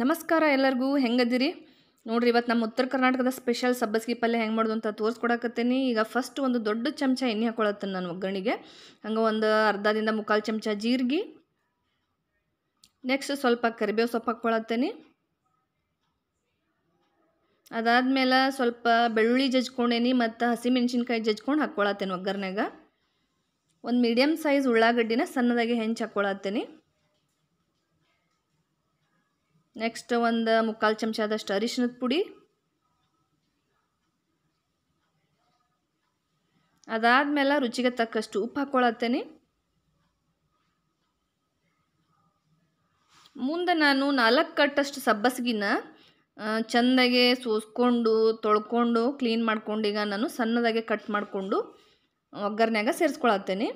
ನಮಸ್ಕಾರ ಎಲ್ಲರಿಗೂ ಹೆಂಗದಿರಿ ನೋಡ್ರಿ ಇವತ್ತು ನಮ್ಮ ಉತ್ತರ ಕರ್ನಾಟಕದ ಸ್ಪೆಷಲ್ ಸಬ್ಬಸ್ಗಿ ಪಲ್ಯ ಹೆಂಗೆ ಮಾಡೋದು ಅಂತ ತೋರಿಸ್ಕೊಡಕತ್ತೀನಿ ಈಗ ಫಸ್ಟ್ ಒಂದು ದೊಡ್ಡ ಚಮಚ ಎಣ್ಣೆ ಹಾಕೊಳತ್ತೀನಿ ನಾನು ಒಗ್ಗರಣೆಗೆ ಹಂಗೆ ಒಂದು ಅರ್ಧದಿಂದ ಮುಕ್ಕಾಲು ಚಮಚ ಜೀರಿಗೆ ನೆಕ್ಸ್ಟ್ ಸ್ವಲ್ಪ ಕರಿಬೇವು ಸೊಪ್ಪು ಹಾಕ್ಕೊಳತ್ತೇನೆ ಅದಾದಮೇಲೆ ಸ್ವಲ್ಪ ಬೆಳ್ಳುಳ್ಳಿ ಜಜ್ಕೊಂಡೇನಿ ಮತ್ತು ಹಸಿಮೆಣ್ಸಿನ್ಕಾಯಿ ಜಜ್ಕೊಂಡು ಹಾಕ್ಕೊಳತ್ತೇನೆ ಒಗ್ಗರಣೆಗೆ ಒಂದು ಮೀಡಿಯಮ್ ಸೈಜ್ ಉಳ್ಳಾಗಡ್ಡಿನ ಸಣ್ಣದಾಗಿ ಹೆಂಚು ಹಾಕ್ಕೊಳತ್ತೇನೆ ನೆಕ್ಸ್ಟ್ ಒಂದು ಮುಕ್ಕಾಲು ಚಮಚ ಆದಷ್ಟು ಅರಿಶಿನದ ಪುಡಿ ಅದಾದಮೇಲೆ ರುಚಿಗೆ ತಕ್ಕಷ್ಟು ಉಪ್ಪು ಹಾಕ್ಕೊಳತ್ತೇನೆ ಮುಂದೆ ನಾನು ನಾಲ್ಕು ಕಟ್ಟಷ್ಟು ಸಬ್ಬಸ್ಗಿನ ಚೆಂದಾಗೆ ಸೋಸ್ಕೊಂಡು ತೊಳ್ಕೊಂಡು ಕ್ಲೀನ್ ಮಾಡ್ಕೊಂಡು ಈಗ ನಾನು ಸಣ್ಣದಾಗೆ ಕಟ್ ಮಾಡಿಕೊಂಡು ಒಗ್ಗರ್ನ್ಯಾಗ ಸೇರಿಸ್ಕೊಳತ್ತೇನೆ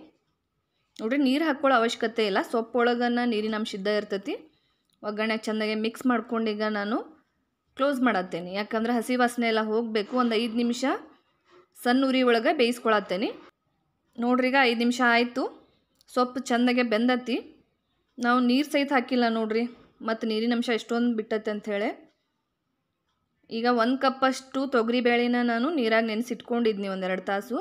ನೋಡ್ರಿ ನೀರು ಹಾಕ್ಕೊಳ್ಳೋ ಅವಶ್ಯಕತೆ ಇಲ್ಲ ಸೊಪ್ಪೊಳಗನ ನೀರಿನ ಅಂಶ ಇದ್ದ ಇರ್ತೈತಿ ಒಗ್ಗರಣೆ ಚೆನ್ನಾಗೆ ಮಿಕ್ಸ್ ಮಾಡ್ಕೊಂಡು ಈಗ ನಾನು ಕ್ಲೋಸ್ ಮಾಡತ್ತೇನೆ ಯಾಕಂದ್ರೆ ಹಸಿ ವಾಸನೆ ಎಲ್ಲ ಹೋಗಬೇಕು ಒಂದು ಐದು ನಿಮಿಷ ಸಣ್ಣ ಉರಿ ಒಳಗೆ ಬೇಯಿಸ್ಕೊಳತ್ತೇನೆ ನೋಡ್ರಿ ಈಗ ಐದು ನಿಮಿಷ ಆಯಿತು ಸೊಪ್ಪು ಚೆಂದಾಗೆ ಬೆಂದತಿ ನಾವು ನೀರು ಸಹಿತ ಹಾಕಿಲ್ಲ ನೋಡ್ರಿ ಮತ್ತು ನೀರಿನ ಅಂಶ ಎಷ್ಟೊಂದು ಬಿಟ್ಟತ್ತೆ ಅಂಥೇಳಿ ಈಗ ಒಂದು ಕಪ್ಪಷ್ಟು ತೊಗರಿಬೇಳೆನ ನಾನು ನೀರಾಗಿ ನೆನೆಸಿಟ್ಕೊಂಡಿದ್ನಿ ಒಂದೆರಡು ತಾಸು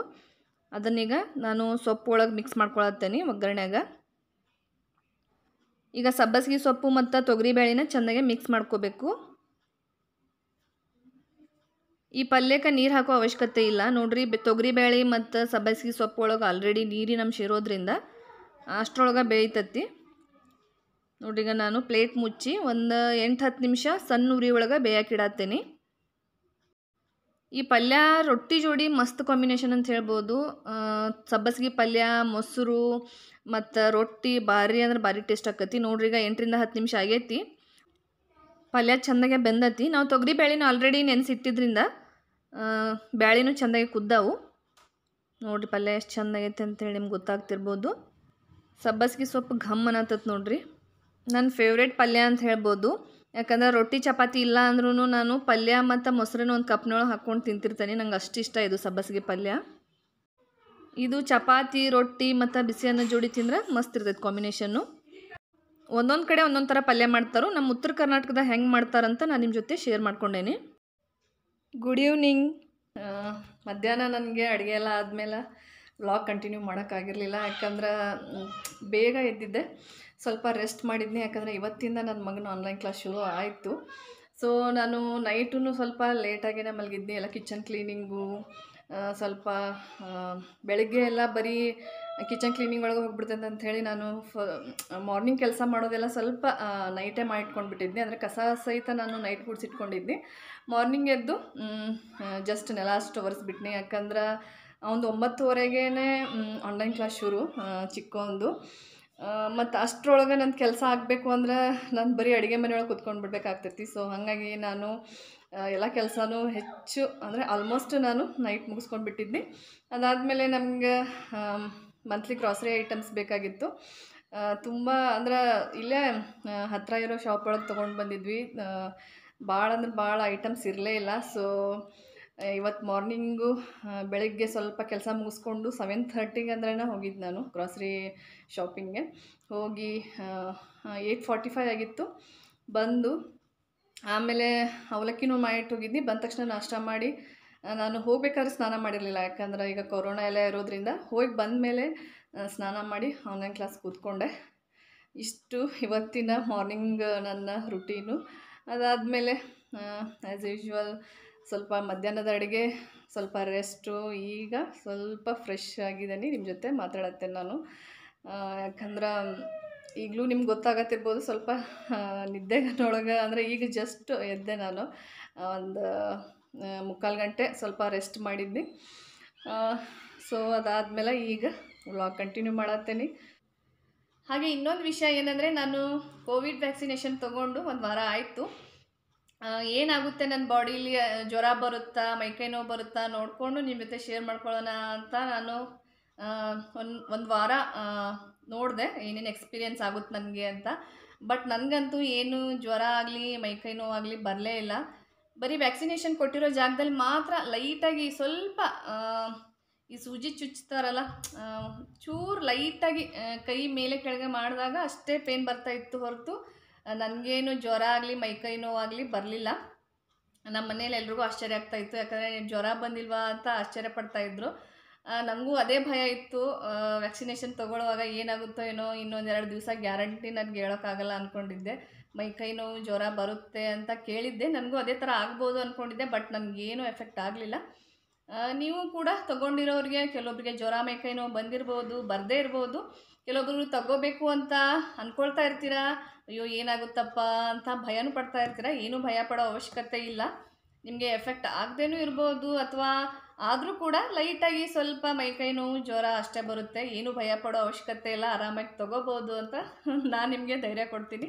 ಅದನ್ನೀಗ ನಾನು ಸೊಪ್ಪು ಒಳಗೆ ಮಿಕ್ಸ್ ಮಾಡ್ಕೊಳತ್ತೇನೆ ಒಗ್ಗರಣೆಗ ಈಗ ಸಬ್ಬಸಿಗೆ ಸೊಪ್ಪು ಮತ್ತು ತೊಗರಿಬೇಳೆನ ಚೆನ್ನಾಗೆ ಮಿಕ್ಸ್ ಮಾಡ್ಕೋಬೇಕು ಈ ಪಲ್ಯಕ್ಕೆ ನೀರು ಹಾಕೋ ಅವಶ್ಯಕತೆ ಇಲ್ಲ ನೋಡ್ರಿ ತೊಗರಿಬೇಳೆ ಮತ್ತು ಸಬ್ಬಸಿಗೆ ಸೊಪ್ಪು ಒಳಗೆ ಆಲ್ರೆಡಿ ನೀರಿನ ಅಂಶ ಇರೋದ್ರಿಂದ ಅಷ್ಟರೊಳಗೆ ಬೇಯ್ತತಿ ನೋಡ್ರಿ ಈಗ ನಾನು ಪ್ಲೇಟ್ ಮುಚ್ಚಿ ಒಂದು ಎಂಟು ಹತ್ತು ನಿಮಿಷ ಸಣ್ಣ ಉರಿ ಒಳಗೆ ಬೇಯಕ್ಕೆ ಇಡತ್ತೇನೆ ಈ ಪಲ್ಯ ರೊಟ್ಟಿ ಜೋಡಿ ಮಸ್ತ್ ಕಾಂಬಿನೇಷನ್ ಅಂತ ಹೇಳ್ಬೋದು ಸಬ್ಬಸ್ಗೆ ಪಲ್ಯ ಮೊಸರು ಮತ್ತು ರೊಟ್ಟಿ ಭಾರಿ ಅಂದ್ರೆ ಭಾರಿ ಟೇಸ್ಟ್ ಆಕತಿ ನೋಡ್ರಿ ಈಗ ಎಂಟರಿಂದ ಹತ್ತು ನಿಮಿಷ ಆಗೈತಿ ಪಲ್ಯ ಚೆಂದಾಗೆ ಬೆಂದತಿ ನಾವು ತೊಗರಿ ಬ್ಯಾಳಿನ ಆಲ್ರೆಡಿ ನೆನೆಸಿಟ್ಟಿದ್ರಿಂದ ಬ್ಯಾಳಿನೂ ಚೆಂದಾಗಿ ಕುದ್ದಾವು ನೋಡಿರಿ ಪಲ್ಯ ಎಷ್ಟು ಆಗೈತಿ ಅಂತೇಳಿ ನಿಮ್ಗೆ ಗೊತ್ತಾಗ್ತಿರ್ಬೋದು ಸಬ್ಬಸ್ಗೆ ಸೊಪ್ಪು ಘಮ್ ಅನ್ನತ್ತತ್ ನೋಡ್ರಿ ನನ್ನ ಫೇವ್ರೇಟ್ ಪಲ್ಯ ಅಂತ ಹೇಳ್ಬೋದು ಯಾಕಂದ್ರೆ ರೊಟ್ಟಿ ಚಪಾತಿ ಇಲ್ಲ ಅಂದ್ರೂ ನಾನು ಪಲ್ಯ ಮತ್ತು ಮೊಸರನ್ನು ಒಂದು ಕಪ್ನೊಳಗೆ ಹಾಕ್ಕೊಂಡು ತಿಂತಿರ್ತೀನಿ ನಂಗೆ ಅಷ್ಟು ಇಷ್ಟ ಇದು ಸಬ್ಬಸಿಗೆ ಪಲ್ಯ ಇದು ಚಪಾತಿ ರೊಟ್ಟಿ ಮತ್ತು ಬಿಸಿ ಅನ್ನ ಜೋಡಿ ತಿಂದ್ರೆ ಮಸ್ತ್ ಇರ್ತೈತೆ ಕಾಂಬಿನೇಷನ್ನು ಒಂದೊಂದು ಕಡೆ ಒಂದೊಂದು ಥರ ಪಲ್ಯ ಮಾಡ್ತಾರೋ ನಮ್ಮ ಉತ್ತರ ಕರ್ನಾಟಕದ ಹೆಂಗೆ ಮಾಡ್ತಾರಂತ ನಾನು ನಿಮ್ಮ ಜೊತೆ ಶೇರ್ ಮಾಡ್ಕೊಂಡೇನಿ ಗುಡ್ ಈವ್ನಿಂಗ್ ಮಧ್ಯಾಹ್ನ ನನಗೆ ಅಡುಗೆ ಎಲ್ಲ ಆದಮೇಲೆ ವ್ಲಾಗ್ ಕಂಟಿನ್ಯೂ ಮಾಡೋಕ್ಕಾಗಿರಲಿಲ್ಲ ಯಾಕಂದ್ರೆ ಬೇಗ ಎದ್ದಿದ್ದೆ ಸ್ವಲ್ಪ ರೆಸ್ಟ್ ಮಾಡಿದ್ನಿ ಯಾಕಂದರೆ ಇವತ್ತಿಂದ ನನ್ನ ಮಗನ ಆನ್ಲೈನ್ ಕ್ಲಾಸ್ ಶುರು ಆಯಿತು ಸೊ ನಾನು ನೈಟೂ ಸ್ವಲ್ಪ ಲೇಟಾಗಿನೇ ಮಲಗಿದ್ನಿ ಎಲ್ಲ ಕಿಚನ್ ಕ್ಲೀನಿಂಗು ಸ್ವಲ್ಪ ಬೆಳಗ್ಗೆ ಎಲ್ಲ ಬರೀ ಕಿಚನ್ ಕ್ಲೀನಿಂಗ್ ಒಳಗೆ ಹೋಗ್ಬಿಡ್ತೈತೆ ಅಂಥೇಳಿ ನಾನು ಫ ಮಾರ್ನಿಂಗ್ ಕೆಲಸ ಮಾಡೋದೆಲ್ಲ ಸ್ವಲ್ಪ ನೈಟೇ ಬಿಟ್ಟಿದ್ನಿ ಅಂದರೆ ಕಸ ಸಹಿತ ನಾನು ನೈಟ್ ಕುಡಿಸಿಟ್ಕೊಂಡಿದ್ನಿ ಮಾರ್ನಿಂಗ್ ಎದ್ದು ಜಸ್ಟ್ ನೆಲ ಅಷ್ಟು ಒರೆಸ್ಬಿಟ್ನಿ ಯಾಕಂದ್ರೆ ಒಂದು ಒಂಬತ್ತುವರೆಗೇ ಆನ್ಲೈನ್ ಕ್ಲಾಸ್ ಶುರು ಒಂದು ಮತ್ತು ಅಷ್ಟರೊಳಗೆ ನನ್ನ ಕೆಲಸ ಆಗಬೇಕು ಅಂದ್ರೆ ನಾನು ಬರೀ ಅಡುಗೆ ಮನೆಯೊಳಗೆ ಕುತ್ಕೊಂಡು ಬಿಡ್ಬೇಕಾಗ್ತೈತಿ ಸೊ ಹಾಗಾಗಿ ನಾನು ಎಲ್ಲ ಕೆಲಸನೂ ಹೆಚ್ಚು ಅಂದರೆ ಆಲ್ಮೋಸ್ಟ್ ನಾನು ನೈಟ್ ಮುಗಿಸ್ಕೊಂಡು ಬಿಟ್ಟಿದ್ದೆ ಅದಾದಮೇಲೆ ನಮಗೆ ಮಂತ್ಲಿ ಗ್ರಾಸರಿ ಐಟಮ್ಸ್ ಬೇಕಾಗಿತ್ತು ತುಂಬ ಅಂದ್ರೆ ಇಲ್ಲೇ ಹತ್ತಿರ ಇರೋ ಶಾಪ್ ಒಳಗೆ ತೊಗೊಂಡು ಬಂದಿದ್ವಿ ಭಾಳ ಅಂದ್ರೆ ಭಾಳ ಐಟಮ್ಸ್ ಇರಲೇ ಇಲ್ಲ ಸೊ ಇವತ್ತು ಮಾರ್ನಿಂಗು ಬೆಳಗ್ಗೆ ಸ್ವಲ್ಪ ಕೆಲಸ ಮುಗಿಸ್ಕೊಂಡು ಸೆವೆನ್ ಥರ್ಟಿಗೆ ಅಂದ್ರೆ ಹೋಗಿದ್ದು ನಾನು ಗ್ರಾಸರಿ ಶಾಪಿಂಗ್ಗೆ ಹೋಗಿ ಏಯ್ಟ್ ಫಾರ್ಟಿ ಫೈವ್ ಆಗಿತ್ತು ಬಂದು ಆಮೇಲೆ ಅವಲಕ್ಕಿನೂ ಮಾಡಿಟ್ಟೋಗಿದ್ನಿ ಬಂದ ತಕ್ಷಣ ನಾಷ್ಟ ಮಾಡಿ ನಾನು ಹೋಗ್ಬೇಕಾದ್ರೆ ಸ್ನಾನ ಮಾಡಿರಲಿಲ್ಲ ಯಾಕಂದ್ರೆ ಈಗ ಕೊರೋನಾ ಎಲ್ಲ ಇರೋದ್ರಿಂದ ಹೋಗಿ ಬಂದಮೇಲೆ ಸ್ನಾನ ಮಾಡಿ ಆನ್ಲೈನ್ ಕ್ಲಾಸ್ ಕೂತ್ಕೊಂಡೆ ಇಷ್ಟು ಇವತ್ತಿನ ಮಾರ್ನಿಂಗ್ ನನ್ನ ರುಟೀನು ಅದಾದಮೇಲೆ ಆ್ಯಸ್ ಯೂಶ್ವಲ್ ಸ್ವಲ್ಪ ಮಧ್ಯಾಹ್ನದ ಅಡುಗೆ ಸ್ವಲ್ಪ ರೆಸ್ಟು ಈಗ ಸ್ವಲ್ಪ ಫ್ರೆಶ್ ಆಗಿದ್ದೀನಿ ನಿಮ್ಮ ಜೊತೆ ಮಾತಾಡತ್ತೆ ನಾನು ಯಾಕಂದ್ರೆ ಈಗಲೂ ನಿಮ್ಗೆ ಗೊತ್ತಾಗತ್ತಿರ್ಬೋದು ಸ್ವಲ್ಪ ನೋಡೋ ಅಂದರೆ ಈಗ ಜಸ್ಟ್ ಎದ್ದೆ ನಾನು ಒಂದು ಮುಕ್ಕಾಲು ಗಂಟೆ ಸ್ವಲ್ಪ ರೆಸ್ಟ್ ಮಾಡಿದ್ನಿ ಸೊ ಅದಾದಮೇಲೆ ಈಗ ವ್ಲಾಗ್ ಕಂಟಿನ್ಯೂ ಮಾಡತ್ತೇನೆ ಹಾಗೆ ಇನ್ನೊಂದು ವಿಷಯ ಏನಂದರೆ ನಾನು ಕೋವಿಡ್ ವ್ಯಾಕ್ಸಿನೇಷನ್ ತೊಗೊಂಡು ಒಂದು ವಾರ ಆಯಿತು ಏನಾಗುತ್ತೆ ನನ್ನ ಬಾಡೀಲಿ ಜ್ವರ ಬರುತ್ತಾ ಮೈಕೈ ನೋವು ಬರುತ್ತಾ ನೋಡಿಕೊಂಡು ನಿಮ್ಮ ಜೊತೆ ಶೇರ್ ಮಾಡ್ಕೊಳ್ಳೋಣ ಅಂತ ನಾನು ಒಂದು ಒಂದು ವಾರ ನೋಡಿದೆ ಏನೇನು ಎಕ್ಸ್ಪೀರಿಯೆನ್ಸ್ ಆಗುತ್ತೆ ನನಗೆ ಅಂತ ಬಟ್ ನನಗಂತೂ ಏನು ಜ್ವರ ಆಗಲಿ ಮೈಕೈ ನೋವಾಗಲಿ ಬರಲೇ ಇಲ್ಲ ಬರೀ ವ್ಯಾಕ್ಸಿನೇಷನ್ ಕೊಟ್ಟಿರೋ ಜಾಗದಲ್ಲಿ ಮಾತ್ರ ಲೈಟಾಗಿ ಸ್ವಲ್ಪ ಈ ಸೂಜಿ ಚುಚ್ತಾರಲ್ಲ ಚೂರು ಲೈಟಾಗಿ ಕೈ ಮೇಲೆ ಕೆಳಗೆ ಮಾಡಿದಾಗ ಅಷ್ಟೇ ಪೇನ್ ಬರ್ತಾ ಇತ್ತು ಹೊರತು ನನಗೇನು ಜ್ವರ ಆಗಲಿ ಮೈಕೈ ನೋವಾಗಲಿ ಬರಲಿಲ್ಲ ನಮ್ಮ ಮನೇಲಿ ಎಲ್ರಿಗೂ ಆಶ್ಚರ್ಯ ಆಗ್ತಾ ಇತ್ತು ಯಾಕಂದರೆ ಜ್ವರ ಬಂದಿಲ್ವಾ ಅಂತ ಆಶ್ಚರ್ಯ ಪಡ್ತಾ ಇದ್ರು ನನಗೂ ಅದೇ ಭಯ ಇತ್ತು ವ್ಯಾಕ್ಸಿನೇಷನ್ ತೊಗೊಳ್ಳುವಾಗ ಏನಾಗುತ್ತೋ ಏನೋ ಇನ್ನೊಂದು ಎರಡು ದಿವಸ ಗ್ಯಾರಂಟಿ ನನಗೆ ಹೇಳೋಕ್ಕಾಗಲ್ಲ ಅಂದ್ಕೊಂಡಿದ್ದೆ ಮೈಕೈ ನೋವು ಜ್ವರ ಬರುತ್ತೆ ಅಂತ ಕೇಳಿದ್ದೆ ನನಗೂ ಅದೇ ಥರ ಆಗ್ಬೋದು ಅಂದ್ಕೊಂಡಿದ್ದೆ ಬಟ್ ನನಗೇನು ಎಫೆಕ್ಟ್ ಆಗಲಿಲ್ಲ ನೀವು ಕೂಡ ತೊಗೊಂಡಿರೋರಿಗೆ ಕೆಲವೊಬ್ಬರಿಗೆ ಜ್ವರ ಮೈಕೈ ನೋವು ಬಂದಿರ್ಬೋದು ಬರದೇ ಇರ್ಬೋದು ಕೆಲವೊಬ್ಬರು ತಗೋಬೇಕು ಅಂತ ಅಂದ್ಕೊಳ್ತಾ ಇರ್ತೀರಾ ಅಯ್ಯೋ ಏನಾಗುತ್ತಪ್ಪ ಅಂತ ಭಯನೂ ಪಡ್ತಾ ಇರ್ತೀರಾ ಏನೂ ಭಯ ಪಡೋ ಅವಶ್ಯಕತೆ ಇಲ್ಲ ನಿಮಗೆ ಎಫೆಕ್ಟ್ ಆಗದೇನೂ ಇರ್ಬೋದು ಅಥವಾ ಆದರೂ ಕೂಡ ಲೈಟಾಗಿ ಸ್ವಲ್ಪ ಮೈಕೈ ನೋವು ಜ್ವರ ಅಷ್ಟೇ ಬರುತ್ತೆ ಏನೂ ಭಯ ಪಡೋ ಅವಶ್ಯಕತೆ ಇಲ್ಲ ಆರಾಮಾಗಿ ತೊಗೋಬೋದು ಅಂತ ನಾನು ನಿಮಗೆ ಧೈರ್ಯ ಕೊಡ್ತೀನಿ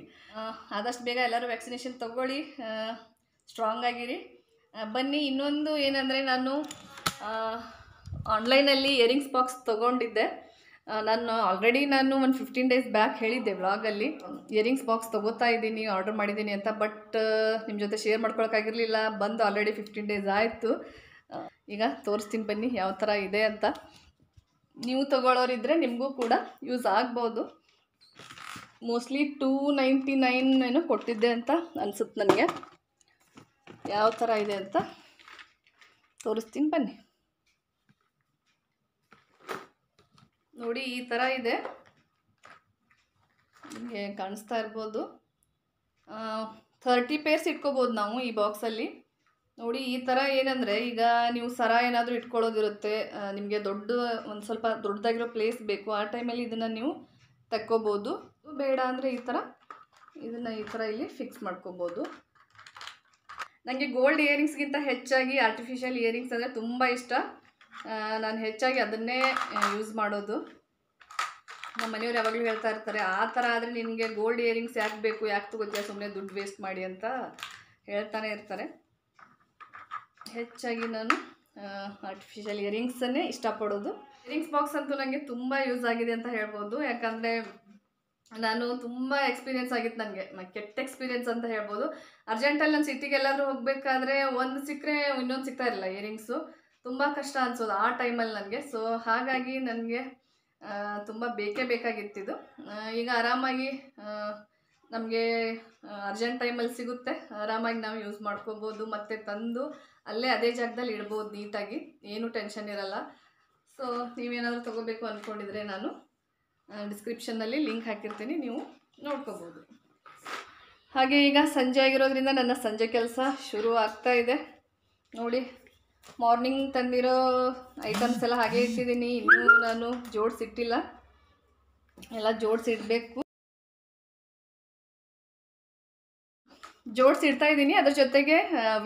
ಆದಷ್ಟು ಬೇಗ ಎಲ್ಲರೂ ವ್ಯಾಕ್ಸಿನೇಷನ್ ತೊಗೊಳ್ಳಿ ಸ್ಟ್ರಾಂಗ್ ಆಗಿರಿ ಬನ್ನಿ ಇನ್ನೊಂದು ಏನಂದರೆ ನಾನು ಆನ್ಲೈನಲ್ಲಿ ಇಯರಿಂಗ್ಸ್ ಬಾಕ್ಸ್ ತೊಗೊಂಡಿದ್ದೆ ನಾನು ಆಲ್ರೆಡಿ ನಾನು ಒಂದು ಫಿಫ್ಟೀನ್ ಡೇಸ್ ಬ್ಯಾಕ್ ಹೇಳಿದ್ದೆ ವ್ಲಾಗಲ್ಲಿ ಇಯರಿಂಗ್ಸ್ ಬಾಕ್ಸ್ ತೊಗೋತಾ ಇದ್ದೀನಿ ಆರ್ಡರ್ ಮಾಡಿದ್ದೀನಿ ಅಂತ ಬಟ್ ನಿಮ್ಮ ಜೊತೆ ಶೇರ್ ಮಾಡ್ಕೊಳಕ್ಕಾಗಿರಲಿಲ್ಲ ಬಂದು ಆಲ್ರೆಡಿ ಫಿಫ್ಟೀನ್ ಡೇಸ್ ಆಯಿತು ಈಗ ತೋರಿಸ್ತೀನಿ ಬನ್ನಿ ಯಾವ ಥರ ಇದೆ ಅಂತ ನೀವು ತೊಗೊಳೋರಿದ್ದರೆ ನಿಮಗೂ ಕೂಡ ಯೂಸ್ ಆಗ್ಬೋದು ಮೋಸ್ಟ್ಲಿ ಟೂ ನೈಂಟಿ ನೈನ್ ಏನೋ ಕೊಟ್ಟಿದ್ದೆ ಅಂತ ಅನಿಸುತ್ತೆ ನನಗೆ ಯಾವ ಥರ ಇದೆ ಅಂತ ತೋರಿಸ್ತೀನಿ ಬನ್ನಿ ನೋಡಿ ಈ ಥರ ಇದೆ ನಿಮಗೆ ಕಾಣಿಸ್ತಾ ಇರ್ಬೋದು ಥರ್ಟಿ ಪೇರ್ಸ್ ಇಟ್ಕೋಬೋದು ನಾವು ಈ ಬಾಕ್ಸಲ್ಲಿ ನೋಡಿ ಈ ಥರ ಏನಂದರೆ ಈಗ ನೀವು ಸರ ಏನಾದರೂ ಇಟ್ಕೊಳ್ಳೋದಿರುತ್ತೆ ನಿಮಗೆ ದೊಡ್ಡ ಒಂದು ಸ್ವಲ್ಪ ದೊಡ್ಡದಾಗಿರೋ ಪ್ಲೇಸ್ ಬೇಕು ಆ ಟೈಮಲ್ಲಿ ಇದನ್ನು ನೀವು ತಕ್ಕೋಬೋದು ಬೇಡ ಅಂದರೆ ಈ ಥರ ಇದನ್ನು ಈ ಥರ ಇಲ್ಲಿ ಫಿಕ್ಸ್ ಮಾಡ್ಕೋಬೋದು ನನಗೆ ಗೋಲ್ಡ್ ಇಯರಿಂಗ್ಸ್ಗಿಂತ ಹೆಚ್ಚಾಗಿ ಆರ್ಟಿಫಿಷಿಯಲ್ ಇಯರಿಂಗ್ಸ್ ಅಂದರೆ ತುಂಬ ಇಷ್ಟ ನಾನು ಹೆಚ್ಚಾಗಿ ಅದನ್ನೇ ಯೂಸ್ ಮಾಡೋದು ನಮ್ಮ ಮನೆಯವ್ರು ಯಾವಾಗಲೂ ಹೇಳ್ತಾ ಇರ್ತಾರೆ ಆ ಥರ ಆದರೆ ನಿನಗೆ ಗೋಲ್ಡ್ ಇಯರಿಂಗ್ಸ್ ಯಾಕೆ ಬೇಕು ಯಾಕೆ ತಗೋತೀಯ ಸುಮ್ಮನೆ ದುಡ್ಡು ವೇಸ್ಟ್ ಮಾಡಿ ಅಂತ ಹೇಳ್ತಾನೆ ಇರ್ತಾರೆ ಹೆಚ್ಚಾಗಿ ನಾನು ಆರ್ಟಿಫಿಷಿಯಲ್ ಇಯರಿಂಗ್ಸನ್ನೇ ಇಷ್ಟಪಡೋದು ಇಯರಿಂಗ್ಸ್ ಬಾಕ್ಸ್ ಅಂತೂ ನನಗೆ ತುಂಬ ಯೂಸ್ ಆಗಿದೆ ಅಂತ ಹೇಳ್ಬೋದು ಯಾಕಂದರೆ ನಾನು ತುಂಬ ಎಕ್ಸ್ಪೀರಿಯೆನ್ಸ್ ಆಗಿತ್ತು ನನಗೆ ಕೆಟ್ಟ ಎಕ್ಸ್ಪೀರಿಯೆನ್ಸ್ ಅಂತ ಹೇಳ್ಬೋದು ಅರ್ಜೆಂಟಲ್ಲಿ ನಾನು ಸಿಟಿಗೆಲ್ಲಾದರೂ ಹೋಗಬೇಕಾದ್ರೆ ಒಂದು ಸಿಕ್ಕರೆ ಇನ್ನೊಂದು ಸಿಗ್ತಾ ಇರಲಿಲ್ಲ ಇಯರಿಂಗ್ಸು ತುಂಬ ಕಷ್ಟ ಅನ್ಸೋದು ಆ ಟೈಮಲ್ಲಿ ನನಗೆ ಸೊ ಹಾಗಾಗಿ ನನಗೆ ತುಂಬ ಬೇಕೇ ಬೇಕಾಗಿತ್ತಿದ್ದು ಈಗ ಆರಾಮಾಗಿ ನಮಗೆ ಅರ್ಜೆಂಟ್ ಟೈಮಲ್ಲಿ ಸಿಗುತ್ತೆ ಆರಾಮಾಗಿ ನಾವು ಯೂಸ್ ಮಾಡ್ಕೋಬೋದು ಮತ್ತು ತಂದು ಅಲ್ಲೇ ಅದೇ ಜಾಗದಲ್ಲಿ ಇಡ್ಬೋದು ನೀಟಾಗಿ ಏನೂ ಟೆನ್ಷನ್ ಇರಲ್ಲ ಸೊ ನೀವೇನಾದರೂ ತೊಗೋಬೇಕು ಅಂದ್ಕೊಂಡಿದ್ರೆ ನಾನು ಡಿಸ್ಕ್ರಿಪ್ಷನ್ನಲ್ಲಿ ಲಿಂಕ್ ಹಾಕಿರ್ತೀನಿ ನೀವು ನೋಡ್ಕೋಬೋದು ಹಾಗೆ ಈಗ ಸಂಜೆ ಆಗಿರೋದ್ರಿಂದ ನನ್ನ ಸಂಜೆ ಕೆಲಸ ಶುರು ಆಗ್ತಾ ಇದೆ ನೋಡಿ ಮಾರ್ನಿಂಗ್ ತಂದಿರೋ ಐಟಮ್ಸ್ ಎಲ್ಲ ಹಾಗೆ ಇಟ್ಟಿದ್ದೀನಿ ಇನ್ನೂ ನಾನು ಜೋಡಿಸಿಟ್ಟಿಲ್ಲ ಎಲ್ಲ ಜೋಡಿಸಿಡಬೇಕು ಜೋಡಿಸಿಡ್ತಾ ಇದ್ದೀನಿ ಅದ್ರ ಜೊತೆಗೆ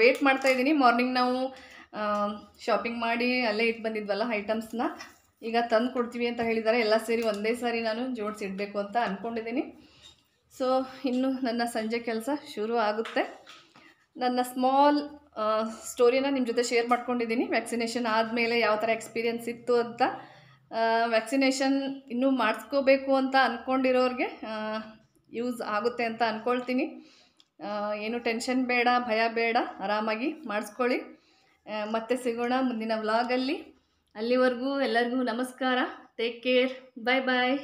ವೇಟ್ ಮಾಡ್ತಾ ಇದ್ದೀನಿ ಮಾರ್ನಿಂಗ್ ನಾವು ಶಾಪಿಂಗ್ ಮಾಡಿ ಅಲ್ಲೇ ಇಟ್ಟು ಬಂದಿದ್ವಲ್ಲ ಐಟಮ್ಸ್ನ ಈಗ ತಂದು ಕೊಡ್ತೀವಿ ಅಂತ ಹೇಳಿದ್ದಾರೆ ಎಲ್ಲ ಸೇರಿ ಒಂದೇ ಸಾರಿ ನಾನು ಜೋಡಿಸಿಡಬೇಕು ಅಂತ ಅಂದ್ಕೊಂಡಿದ್ದೀನಿ ಸೊ ಇನ್ನು ನನ್ನ ಸಂಜೆ ಕೆಲಸ ಶುರು ಆಗುತ್ತೆ ನನ್ನ ಸ್ಮಾಲ್ ಸ್ಟೋರಿನ ನಿಮ್ಮ ಜೊತೆ ಶೇರ್ ಮಾಡ್ಕೊಂಡಿದ್ದೀನಿ ವ್ಯಾಕ್ಸಿನೇಷನ್ ಆದಮೇಲೆ ಯಾವ ಥರ ಎಕ್ಸ್ಪೀರಿಯೆನ್ಸ್ ಇತ್ತು ಅಂತ ವ್ಯಾಕ್ಸಿನೇಷನ್ ಇನ್ನೂ ಮಾಡಿಸ್ಕೋಬೇಕು ಅಂತ ಅಂದ್ಕೊಂಡಿರೋರಿಗೆ ಯೂಸ್ ಆಗುತ್ತೆ ಅಂತ ಅಂದ್ಕೊಳ್ತೀನಿ ಏನು ಟೆನ್ಷನ್ ಬೇಡ ಭಯ ಬೇಡ ಆರಾಮಾಗಿ ಮಾಡಿಸ್ಕೊಳ್ಳಿ ಮತ್ತೆ ಸಿಗೋಣ ಮುಂದಿನ ವ್ಲಾಗಲ್ಲಿ ಅಲ್ಲಿವರೆಗೂ ಎಲ್ಲರಿಗೂ ನಮಸ್ಕಾರ ಟೇಕ್ ಕೇರ್ ಬಾಯ್ ಬಾಯ್